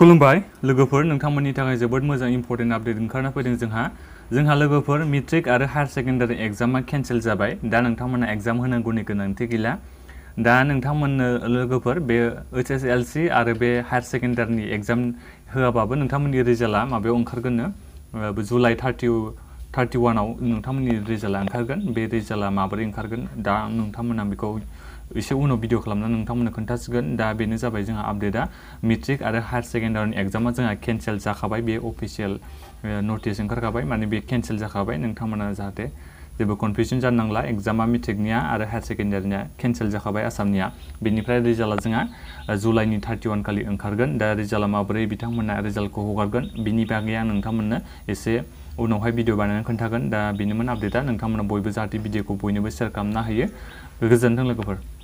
खुलुमबाय लोगोफोर नोंथांमोननि थाखाय जोबोद मोजां इम्पर्टेन्ट आपडेट ओंखारना फैदों जोंहा जोंहा लोगोफोर मेट्रिक आरो हायार सेकेन्डारि एग्जामा केन्सेल जाबाय दा नोंथांमोना एग्जाम होनांगौनि गोनांथि गैला दा नोंथांमोननो लोगोफोर बे ओइच एस एल सि आरो बे हायार सेकेन्डारिनि एग्जाम होआबाबो नोंथांमोननि रिजाल्टआ माबायाव ओंखारगोननो जुलाइ थार्टि थार्टि वानाव नोंथांमोननि रिजाल्टआ ओंखारगोन बे रिजाल्टआ माबोरै ओंखारगोन दा नोंथांमोना बेखौ एसे उनाव भिडिअ खालामनानै नोंथांमोननो खोन्थासिगोन दा बेनो जाबाय जोंहा आपडेटआ मेट्रिक आरो हायार सेकेन्डारिनि एग्जामा जोंहा केन्सेल जाखाबाय बे अफिसियेल नटिस ओंखारखाबाय माने बे केन्सेल जाखाबाय नोंथांमोना जाहाथे जेबो कनफिउजन जानो नांला एग्जामा मेट्रिकनिया आरो हायार सेकेन्डारिनिया केन्सेल जाखाबाय आसामनिया बेनिफ्राय रिजाल्टआ जोंहा जुलाइनि थार्टि वान खालि ओंखारगोन दा रिजाल्टआ माबोरै बिथांमोना रिजाल्टखौ हगारगोन बिनि बागै आं नोंथांमोननो एसे उनावहाय भिडिअ बानायनानै खोन्थागोन दा बेनोमोन आपडेटआ नोंथांमोना बयबो जाहाथे भिडिअखौ बयनोबो शेयार खालामना होयो गोजोन्थों लोगोफोर